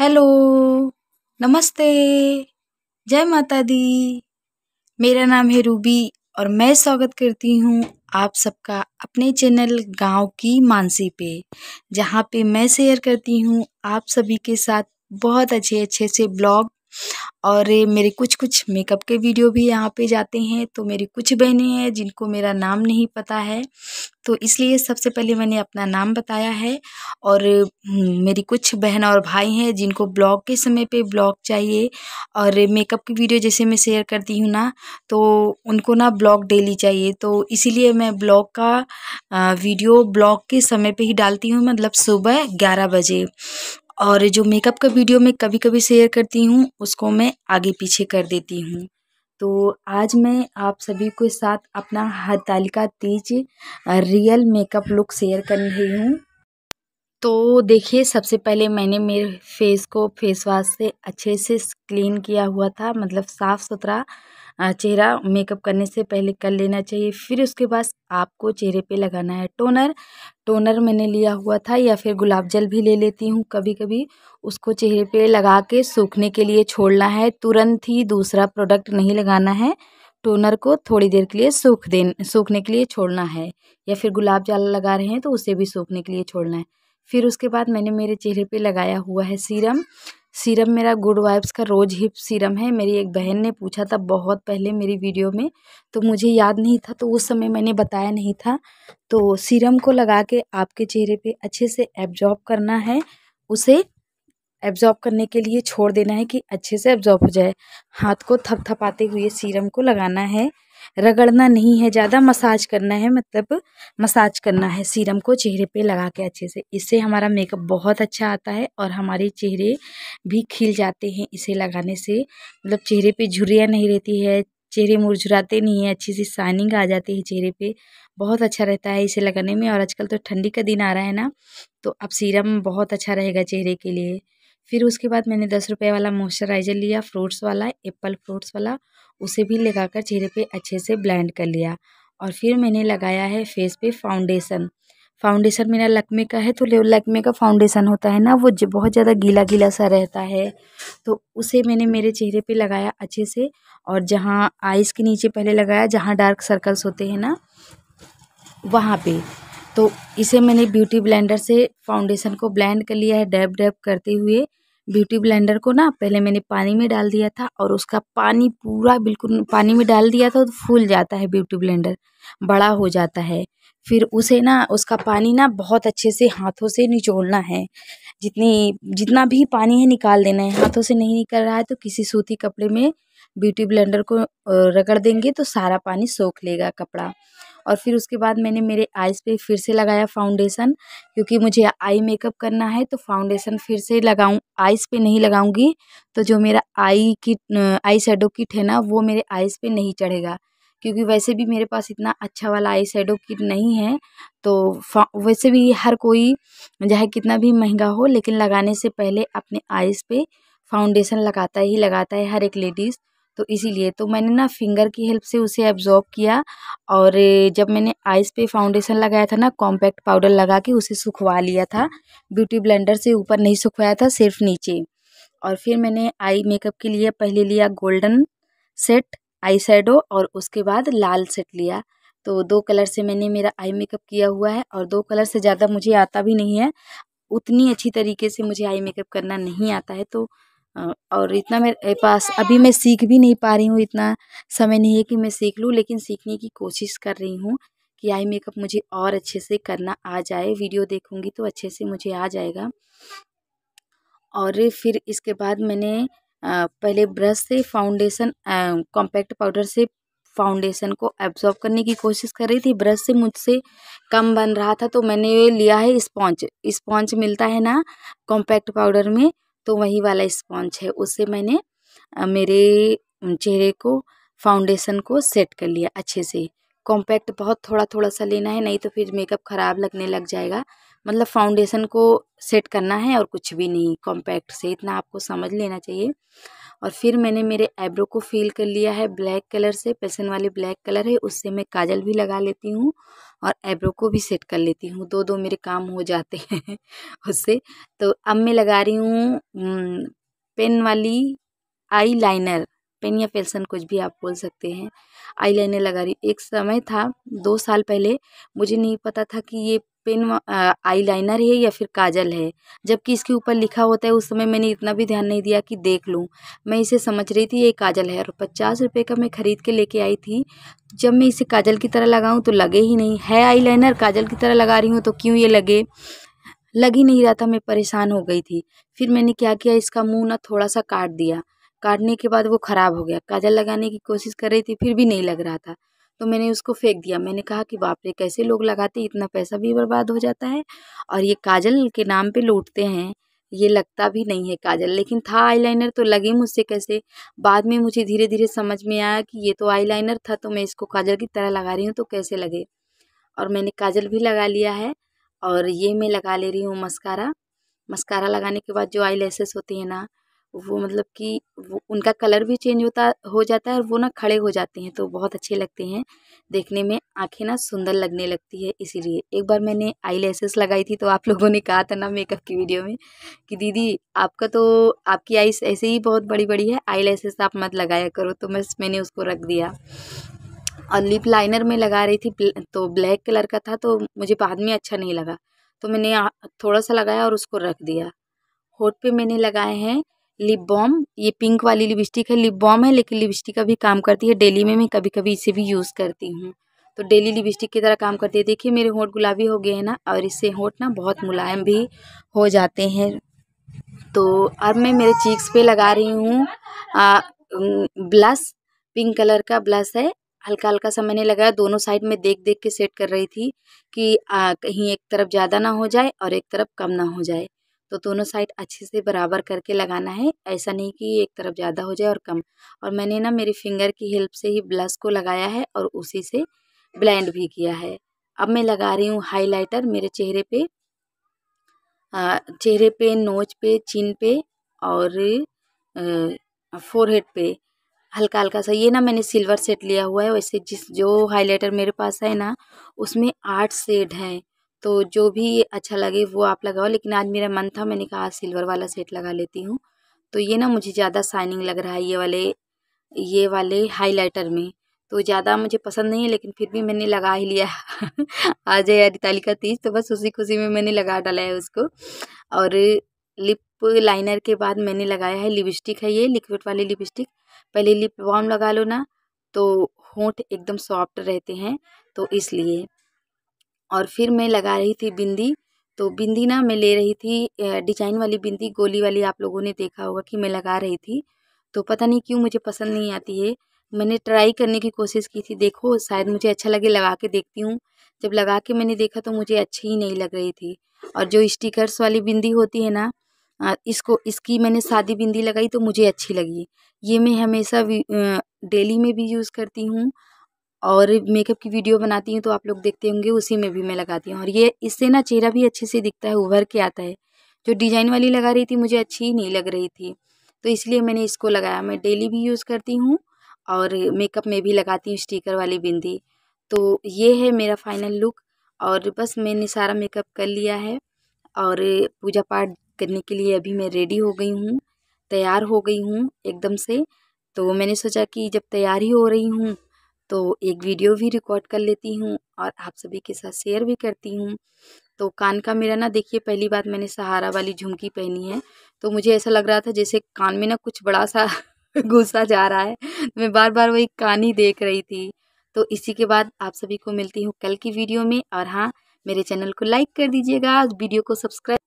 hello नमस्ते जय माता दी मेरा नाम है रूबी और मैं स्वागत करती हूँ आप सबका अपने चैनल गांव की मानसी पे जहाँ पे मैं शेयर करती हूँ आप सभी के साथ बहुत अच्छे अच्छे से ब्लॉग और मेरे कुछ कुछ मेकअप के वीडियो भी यहाँ पे जाते हैं तो मेरी कुछ बहनें हैं जिनको मेरा नाम नहीं पता है तो इसलिए सबसे पहले मैंने अपना नाम बताया है और हम्म, मेरी कुछ बहन और भाई हैं जिनको ब्लॉग के समय पे ब्लॉग चाहिए और मेकअप की वीडियो जैसे मैं शेयर करती हूँ ना तो उनको ना ब्लॉग डेली चाहिए तो इसीलिए मैं ब्लॉग का वीडियो ब्लॉग के समय पे ही डालती हूँ मतलब सुबह ग्यारह बजे और जो मेकअप का वीडियो मैं कभी कभी शेयर करती हूँ उसको मैं आगे पीछे कर देती हूँ तो आज मैं आप सभी के साथ अपना Hartalika Teej real makeup look share कर रही हूँ तो देखिए सबसे पहले मैंने मेरे फेस को फेस वाश से अच्छे से क्लीन किया हुआ था मतलब साफ़ सुथरा चेहरा मेकअप करने से पहले कर लेना चाहिए फिर उसके बाद आपको चेहरे पे लगाना है टोनर टोनर मैंने लिया हुआ था या फिर गुलाब जल भी ले लेती हूँ कभी कभी उसको चेहरे पे लगा के सूखने के लिए छोड़ना है तुरंत ही दूसरा प्रोडक्ट नहीं लगाना है टोनर को थोड़ी देर के लिए सूख दे सूखने के लिए छोड़ना है या फिर गुलाब जल लगा रहे हैं तो उसे भी सूखने के लिए छोड़ना है फिर उसके बाद मैंने मेरे चेहरे पर लगाया हुआ है सीरम सीरम मेरा गुड वाइब्स का रोज़ हिप सीरम है मेरी एक बहन ने पूछा था बहुत पहले मेरी वीडियो में तो मुझे याद नहीं था तो उस समय मैंने बताया नहीं था तो सीरम को लगा के आपके चेहरे पे अच्छे से एब्जॉर्ब करना है उसे एब्जॉर्ब करने के लिए छोड़ देना है कि अच्छे से एब्जॉर्ब हो जाए हाथ को थपथपाते हुए सीरम को लगाना है रगड़ना नहीं है ज़्यादा मसाज करना है मतलब मसाज करना है सीरम को चेहरे पे लगा के अच्छे से इससे हमारा मेकअप बहुत अच्छा आता है और हमारे चेहरे भी खिल जाते हैं इसे लगाने से मतलब चेहरे पे झुरिया नहीं रहती है चेहरे मुरझुराते नहीं है अच्छी सी शाइनिंग आ जाती है चेहरे पे बहुत अच्छा रहता है इसे लगाने में और आजकल तो ठंडी का दिन आ रहा है ना तो अब सीरम बहुत अच्छा रहेगा चेहरे के लिए फिर उसके बाद मैंने दस रुपये वाला मॉइस्चराइज़र लिया फ्रूट्स वाला एप्पल फ्रूट्स वाला उसे भी लगाकर चेहरे पे अच्छे से ब्लेंड कर लिया और फिर मैंने लगाया है फेस पे फाउंडेशन फाउंडेशन मेरा लकमे का है तो लकमे का फाउंडेशन होता है ना वो बहुत ज़्यादा गीला गीला सा रहता है तो उसे मैंने मेरे चेहरे पे लगाया अच्छे से और जहाँ आइज़ के नीचे पहले लगाया जहाँ डार्क सर्कल्स होते हैं ना वहाँ पे तो इसे मैंने ब्यूटी ब्लेंडर से फाउंडेशन को ब्लेंड कर लिया है डैब डैब करते हुए ब्यूटी ब्लेंडर को ना पहले मैंने पानी में डाल दिया था और उसका पानी पूरा बिल्कुल पानी में डाल दिया था तो फूल जाता है ब्यूटी ब्लेंडर बड़ा हो जाता है फिर उसे ना उसका पानी ना बहुत अच्छे से हाथों से निचोड़ना है जितनी जितना भी पानी है निकाल देना है हाथों से नहीं निकल रहा है तो किसी सूती कपड़े में ब्यूटी ब्लेंडर को रगड़ देंगे तो सारा पानी सोख लेगा कपड़ा और फिर उसके बाद मैंने मेरे आईज पर फिर से लगाया फाउंडेशन क्योंकि मुझे आई मेकअप करना है तो फाउंडेशन फिर से लगाऊँ आईज़ पर नहीं लगाऊँगी तो जो मेरा eye kit eyeshadow kit है ना वो मेरे आईज़ पर नहीं चढ़ेगा क्योंकि वैसे भी मेरे पास इतना अच्छा वाला आई शेडो किट नहीं है तो वैसे भी हर कोई चाहे कितना भी महंगा हो लेकिन लगाने से पहले अपने आईज़ पे फाउंडेशन लगाता ही लगाता है हर एक लेडीज़ तो इसीलिए तो मैंने ना फिंगर की हेल्प से उसे एब्ज़ॉर्ब किया और जब मैंने आइज़ पे फाउंडेशन लगाया था ना कॉम्पैक्ट पाउडर लगा के उसे सुखवा लिया था ब्यूटी ब्लेंडर से ऊपर नहीं सुखवाया था सिर्फ नीचे और फिर मैंने आई मेकअप के लिए पहले लिया गोल्डन सेट आई शेडो और उसके बाद लाल सेट लिया तो दो कलर से मैंने मेरा आई मेकअप किया हुआ है और दो कलर से ज़्यादा मुझे आता भी नहीं है उतनी अच्छी तरीके से मुझे आई मेकअप करना नहीं आता है तो और इतना मेरे पास अभी मैं सीख भी नहीं पा रही हूँ इतना समय नहीं है कि मैं सीख लूँ लेकिन सीखने की कोशिश कर रही हूँ कि आई मेकअप मुझे और अच्छे से करना आ जाए वीडियो देखूँगी तो अच्छे से मुझे आ जाएगा और फिर इसके बाद मैंने पहले ब्रश से फाउंडेशन कॉम्पैक्ट पाउडर से फाउंडेशन को एब्जॉर्ब करने की कोशिश कर रही थी ब्रश से मुझसे कम बन रहा था तो मैंने लिया है स्पॉन्च स्पॉन्च मिलता है ना कॉम्पैक्ट पाउडर में तो वही वाला स्पॉन्ज है उसे मैंने मेरे चेहरे को फाउंडेशन को सेट कर लिया अच्छे से कॉम्पैक्ट बहुत थोड़ा थोड़ा सा लेना है नहीं तो फिर मेकअप ख़राब लगने लग जाएगा मतलब फाउंडेशन को सेट करना है और कुछ भी नहीं कॉम्पैक्ट से इतना आपको समझ लेना चाहिए और फिर मैंने मेरे आईब्रो को फ़िल कर लिया है ब्लैक कलर से पैसन वाले ब्लैक कलर है उससे मैं काजल भी लगा लेती हूँ और आईब्रो को भी सेट कर लेती हूँ दो दो मेरे काम हो जाते हैं उससे तो अब मैं लगा रही हूँ पेन वाली आई लाइनर पेन या पेंसन कुछ भी आप बोल सकते हैं आई लाइनर लगा रही एक समय था दो साल पहले मुझे नहीं पता था कि ये पेन आईलाइनर है या फिर काजल है जबकि इसके ऊपर लिखा होता है उस समय मैंने इतना भी ध्यान नहीं दिया कि देख लूँ मैं इसे समझ रही थी ये काजल है और पचास रुपये का मैं ख़रीद के लेके आई थी जब मैं इसे काजल की तरह लगाऊँ तो लगे ही नहीं है आईलाइनर काजल की तरह लगा रही हूँ तो क्यों ये लगे लग ही नहीं रहा था मैं परेशान हो गई थी फिर मैंने क्या किया इसका मुँह ना थोड़ा सा काट दिया काटने के बाद वो ख़राब हो गया काजल लगाने की कोशिश कर रही थी फिर भी नहीं लग रहा था तो मैंने उसको फेंक दिया मैंने कहा कि बाप रे कैसे लोग लगाते इतना पैसा भी बर्बाद हो जाता है और ये काजल के नाम पे लूटते हैं ये लगता भी नहीं है काजल लेकिन था आईलाइनर तो लगे मुझसे कैसे बाद में मुझे धीरे धीरे समझ में आया कि ये तो आईलाइनर था तो मैं इसको काजल की तरह लगा रही हूँ तो कैसे लगे और मैंने काजल भी लगा लिया है और ये मैं लगा ले रही हूँ मस्कारा मस्कारा लगाने के बाद जो आई होती है ना वो मतलब कि वो उनका कलर भी चेंज होता हो जाता है और वो ना खड़े हो जाते हैं तो बहुत अच्छे लगते हैं देखने में आँखें ना सुंदर लगने लगती है इसीलिए एक बार मैंने आई लेसेस लगाई थी तो आप लोगों ने कहा था ना मेकअप की वीडियो में कि दीदी आपका तो आपकी आईस ऐसे ही बहुत बड़ी बड़ी है आई लेसेस आप मत लगाया करो तो बस मैंने उसको रख दिया और लिप लाइनर में लगा रही थी तो ब्लैक कलर का था तो मुझे बाद में अच्छा नहीं लगा तो मैंने थोड़ा सा लगाया और उसको रख दिया होठ पे मैंने लगाए हैं लिप बॉम ये पिंक वाली लिपस्टिक है लिप बॉम है लेकिन लिपस्टिक का भी काम करती है डेली में मैं कभी कभी इसे भी यूज़ करती हूँ तो डेली लिपस्टिक की तरह काम करती है देखिए मेरे होंठ गुलाबी हो गए हैं ना और इससे होंठ ना बहुत मुलायम भी हो जाते हैं तो अब मैं मेरे चीक्स पे लगा रही हूँ ब्लश पिंक कलर का ब्लश है हल्का हल्का सा मैंने लगाया दोनों साइड में देख देख के सेट कर रही थी कि आ, कहीं एक तरफ ज़्यादा ना हो जाए और एक तरफ कम ना हो जाए तो दोनों साइड अच्छे से बराबर करके लगाना है ऐसा नहीं कि एक तरफ ज़्यादा हो जाए और कम और मैंने ना मेरी फिंगर की हेल्प से ही ब्लश को लगाया है और उसी से ब्लेंड भी किया है अब मैं लगा रही हूँ हाइलाइटर मेरे चेहरे पे चेहरे पे नोच पे चिन पे और फोरहेड पे हल्का हल्का सा ये ना मैंने सिल्वर सेट लिया हुआ है वैसे जिस जो हाइलाइटर मेरे पास है ना उसमें आठ सेड हैं तो जो भी अच्छा लगे वो आप लगाओ लेकिन आज मेरा मन था मैंने कहा आज सिल्वर वाला सेट लगा लेती हूँ तो ये ना मुझे ज़्यादा शाइनिंग लग रहा है ये वाले ये वाले हाइलाइटर में तो ज़्यादा मुझे पसंद नहीं है लेकिन फिर भी मैंने लगा ही लिया आज है रिताली का तीज तो बस उसी खुशी में मैंने लगा डाला है उसको और लिप लाइनर के बाद मैंने लगाया है लिपस्टिक है ये लिक्विड वाली लिपस्टिक पहले लिप बॉम लगा लो ना तो होंठ एकदम सॉफ्ट रहते हैं तो इसलिए और फिर मैं लगा रही थी बिंदी तो बिंदी ना मैं ले रही थी डिजाइन वाली बिंदी गोली वाली आप लोगों ने देखा होगा कि मैं लगा रही थी तो पता नहीं क्यों मुझे पसंद नहीं आती है मैंने ट्राई करने की कोशिश की थी देखो शायद मुझे अच्छा लगे लगा के देखती हूँ जब लगा के मैंने देखा तो मुझे अच्छी ही नहीं लग रही थी और जो स्टिकर्स वाली बिंदी होती है ना इसको इसकी मैंने सादी बिंदी लगाई तो मुझे अच्छी लगी ये मैं हमेशा डेली में भी यूज़ करती हूँ और मेकअप की वीडियो बनाती हूँ तो आप लोग देखते होंगे उसी में भी मैं लगाती हूँ और ये इससे ना चेहरा भी अच्छे से दिखता है उभर के आता है जो डिजाइन वाली लगा रही थी मुझे अच्छी ही नहीं लग रही थी तो इसलिए मैंने इसको लगाया मैं डेली भी यूज़ करती हूँ और मेकअप में भी लगाती हूँ स्टीकर वाली बिंदी तो ये है मेरा फाइनल लुक और बस मैंने सारा मेकअप कर लिया है और पूजा पाठ करने के लिए अभी मैं रेडी हो गई हूँ तैयार हो गई हूँ एकदम से तो मैंने सोचा कि जब तैयार ही हो रही हूँ तो एक वीडियो भी रिकॉर्ड कर लेती हूँ और आप सभी के साथ शेयर भी करती हूँ तो कान का मेरा ना देखिए पहली बात मैंने सहारा वाली झुमकी पहनी है तो मुझे ऐसा लग रहा था जैसे कान में ना कुछ बड़ा सा घुसा जा रहा है मैं बार बार वही कान ही देख रही थी तो इसी के बाद आप सभी को मिलती हूँ कल की वीडियो में और हाँ मेरे चैनल को लाइक कर दीजिएगा वीडियो को सब्सक्राइब